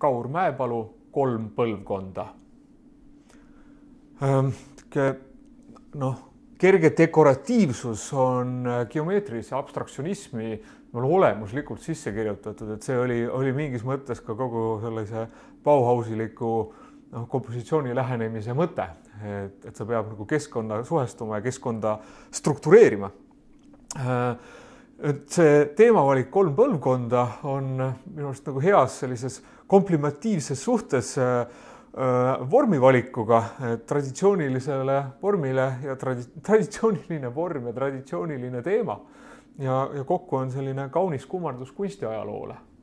Kaur Mäepalu kolm põlvkonda. Ehm, noh, kerge dekoratiivsus on äh, geomeetrilise abstraktsionismi olemuslikult sisse kirjutatud, et see oli, oli mingis mõttes ka kogu sellise Bauhausiliku noh, kompositsiooni lähenemise mõte, et, et sa pead nagu keskkonda suhestuma ja keskkonda struktureerima äh, see teemavalik kolm põlvkonda on minu arust nagu heas sellises komplimentiivses suhtes äh, äh, vormivalikuga, traditsioonilisele vormile ja tradi-, traditsiooniline vorm ja traditsiooniline teema. ja, ja kokku on selline kaunis kummardus kunstiajaloole